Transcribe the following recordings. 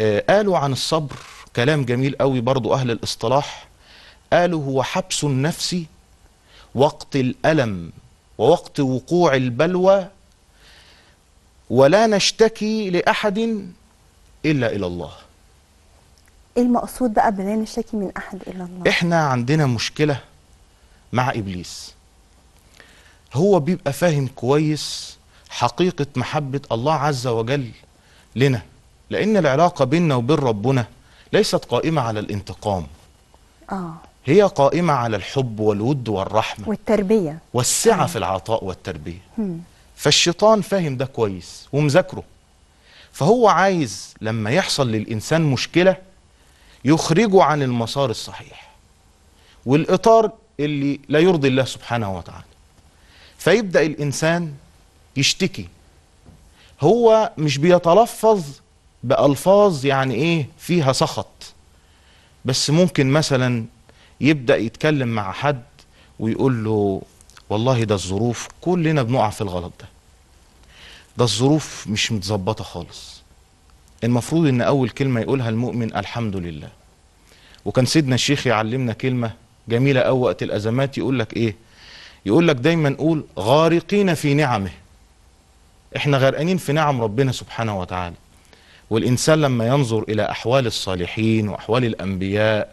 آه، قالوا عن الصبر كلام جميل قوي برضو أهل الاصطلاح قالوا هو حبس النفس وقت الألم ووقت وقوع البلوى ولا نشتكي لأحد إلا إلى الله إيه المقصود بقى بلا نشتكي من أحد إلا الله إحنا عندنا مشكلة مع إبليس هو بيبقى فاهم كويس حقيقة محبة الله عز وجل لنا لأن العلاقة بيننا وبين ربنا ليست قائمة على الانتقام آه. هي قائمة على الحب والود والرحمة والتربية والسعة آه. في العطاء والتربية مم. فالشيطان فاهم ده كويس ومذاكره فهو عايز لما يحصل للإنسان مشكلة يخرجه عن المسار الصحيح والإطار اللي لا يرضي الله سبحانه وتعالى فيبدأ الإنسان يشتكي هو مش بيتلفظ بألفاظ يعني ايه فيها سخط بس ممكن مثلا يبدأ يتكلم مع حد ويقول له والله ده الظروف كلنا بنقع في الغلط ده ده الظروف مش متظبطة خالص المفروض ان اول كلمة يقولها المؤمن الحمد لله وكان سيدنا الشيخ يعلمنا كلمة جميلة أو وقت الأزمات يقول لك إيه يقول لك دايما قول غارقين في نعمه احنا غرقانين في نعم ربنا سبحانه وتعالى والإنسان لما ينظر إلى أحوال الصالحين وأحوال الأنبياء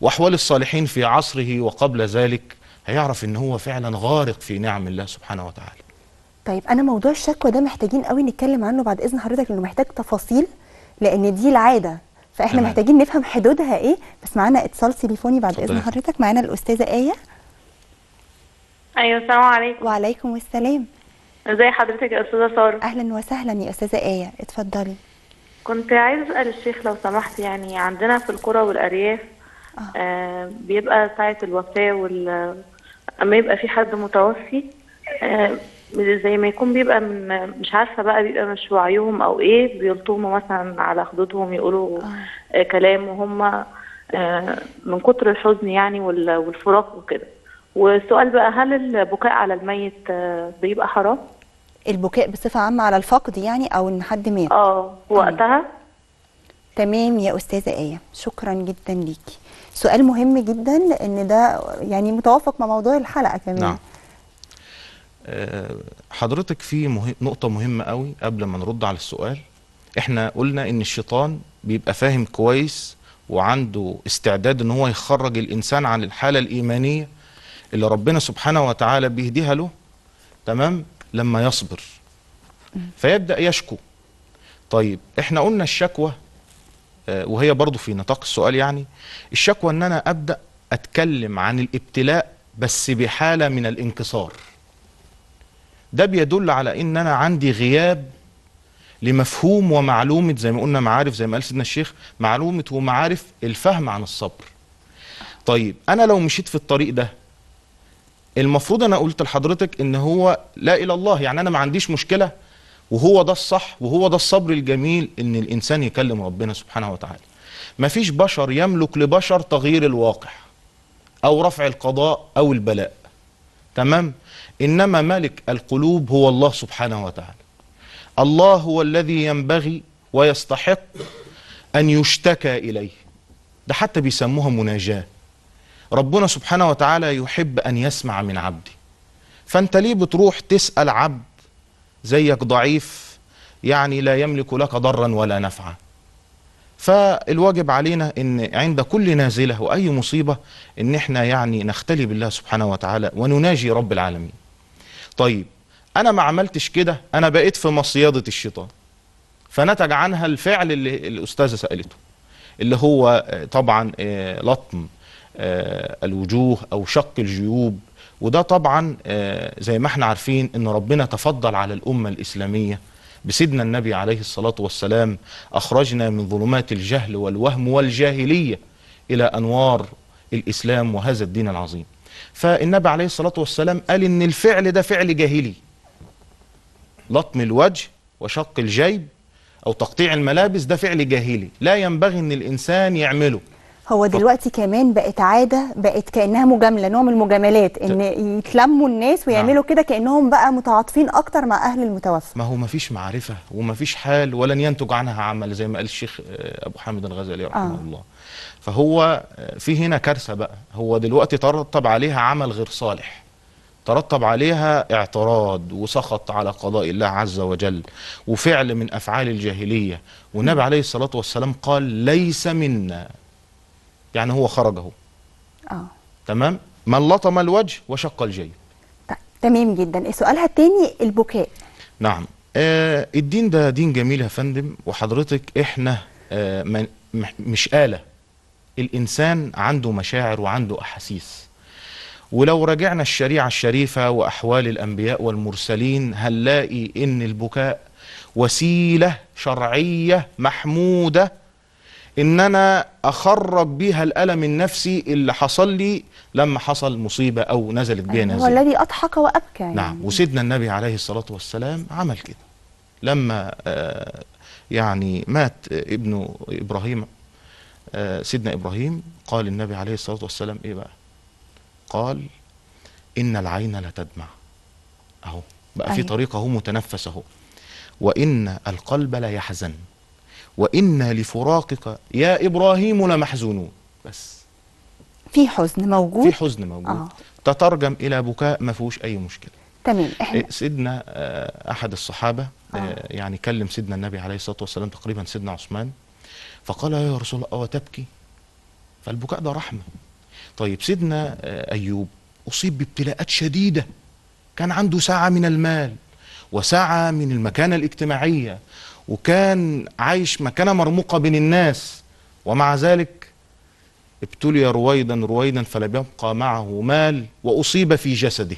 وأحوال الصالحين في عصره وقبل ذلك هيعرف إن هو فعلا غارق في نعم الله سبحانه وتعالى طيب أنا موضوع الشكوى ده محتاجين قوي نتكلم عنه بعد إذن حضرتك لأنه محتاج تفاصيل لأن دي العادة فإحنا تمام. محتاجين نفهم حدودها إيه بس معانا اتصال تليفوني بعد إذن حضرتك معانا الأستاذة آية أيوة السلام عليكم وعليكم السلام ازي حضرتك يا استاذه ساره اهلا وسهلا يا استاذه ايه اتفضلي كنت عايز اسال الشيخ لو سمحت يعني عندنا في القرى والارياف آه. آه. بيبقى ساعه الوفاه وال اما يبقى في حد متوفي آه زي ما يكون بيبقى من مش عارفه بقى بيبقى مش وعيهم او ايه بيلطموا مثلا على خدودهم يقولوا آه. آه، كلام وهم آه من كتر الحزن يعني والفراق وكده والسؤال بقى هل البكاء على الميت آه، بيبقى حرام؟ البكاء بصفه عامه على الفقد يعني او ان حد مات اه وقتها تمام يا استاذه ايه شكرا جدا ليكي سؤال مهم جدا لان ده يعني متوافق مع موضوع الحلقه كمان نعم آه، حضرتك في مهم نقطة مهمة قوي قبل ما نرد على السؤال احنا قلنا ان الشيطان بيبقى فاهم كويس وعنده استعداد ان هو يخرج الانسان عن الحالة الايمانية اللي ربنا سبحانه وتعالى بيهديها له تمام لما يصبر فيبدا يشكو طيب احنا قلنا الشكوى آه، وهي برضو في نطاق السؤال يعني الشكوى ان انا ابدا اتكلم عن الابتلاء بس بحاله من الانكسار ده بيدل على ان انا عندي غياب لمفهوم ومعلومه زي ما قلنا معارف زي ما قال سيدنا الشيخ معلومه ومعارف الفهم عن الصبر طيب انا لو مشيت في الطريق ده المفروض انا قلت لحضرتك ان هو لا اله الله يعني انا ما عنديش مشكله وهو ده الصح وهو ده الصبر الجميل ان الانسان يكلم ربنا سبحانه وتعالى ما فيش بشر يملك لبشر تغيير الواقع او رفع القضاء او البلاء تمام انما ملك القلوب هو الله سبحانه وتعالى الله هو الذي ينبغي ويستحق ان يشتكى اليه ده حتى بيسموها مناجاه ربنا سبحانه وتعالى يحب أن يسمع من عبدي فأنت ليه بتروح تسأل عبد زيك ضعيف يعني لا يملك لك ضرا ولا نفعا فالواجب علينا ان عند كل نازله واي مصيبه ان احنا يعني نختلي بالله سبحانه وتعالى ونناجي رب العالمين. طيب انا ما عملتش كده انا بقيت في مصيده الشيطان. فنتج عنها الفعل اللي الاستاذه سالته اللي هو طبعا آه، لطم آه، الوجوه أو شق الجيوب وده طبعا آه، زي ما احنا عارفين أن ربنا تفضل على الأمة الإسلامية بسيدنا النبي عليه الصلاة والسلام أخرجنا من ظلمات الجهل والوهم والجاهلية إلى أنوار الإسلام وهذا الدين العظيم فالنبي عليه الصلاة والسلام قال إن الفعل ده فعل جاهلي لطم الوجه وشق الجيب أو تقطيع الملابس ده فعل جاهلي لا ينبغي أن الإنسان يعمله هو دلوقتي كمان بقت عاده بقت كانها مجامله نوع من المجاملات ان يتلموا الناس ويعملوا نعم. كده كانهم بقى متعاطفين اكتر مع اهل المتوفى ما هو ما فيش معرفه وما فيش حال ولن ينتج عنها عمل زي ما قال الشيخ آه، ابو حامد الغزالي رحمه آه. الله فهو آه، في هنا كارثه بقى هو دلوقتي ترتب عليها عمل غير صالح ترتب عليها اعتراض وسخط على قضاء الله عز وجل وفعل من افعال الجاهليه والنبي عليه الصلاه والسلام قال ليس منا يعني هو خرج اهو اه تمام من لطم الوجه وشق الجيب تمام جدا سؤالها التاني البكاء نعم آه الدين ده دين جميل يا فندم وحضرتك احنا آه مش آلة الإنسان عنده مشاعر وعنده أحاسيس ولو راجعنا الشريعة الشريفة وأحوال الأنبياء والمرسلين هنلاقي إن البكاء وسيلة شرعية محمودة ان انا اخرج بيها الالم النفسي اللي حصل لي لما حصل مصيبه او نزلت بيها نزله يعني هو الذي اضحك وابكى يعني. نعم وسيدنا النبي عليه الصلاه والسلام عمل كده لما آه، يعني مات ابنه ابراهيم آه، سيدنا ابراهيم قال النبي عليه الصلاه والسلام ايه بقى قال ان العين لتدمع اهو بقى في طريقه اهو متنفس اهو وان القلب ليحزن وإنا لفراقك يا إبراهيم لمحزونون بس في حزن موجود في حزن موجود آه. تترجم إلى بكاء ما فيهوش أي مشكلة تمام احنا إيه، سيدنا آه، أحد الصحابة آه،, آه. يعني كلم سيدنا النبي عليه الصلاة والسلام تقريبا سيدنا عثمان فقال يا رسول الله وتبكي فالبكاء ده رحمة طيب سيدنا آه، أيوب أصيب بابتلاءات شديدة كان عنده ساعة من المال وساعة من المكانة الاجتماعية وكان عايش مكانة مرموقة بين الناس ومع ذلك ابتلي رويدا رويدا فلم يبقى معه مال وأصيب في جسده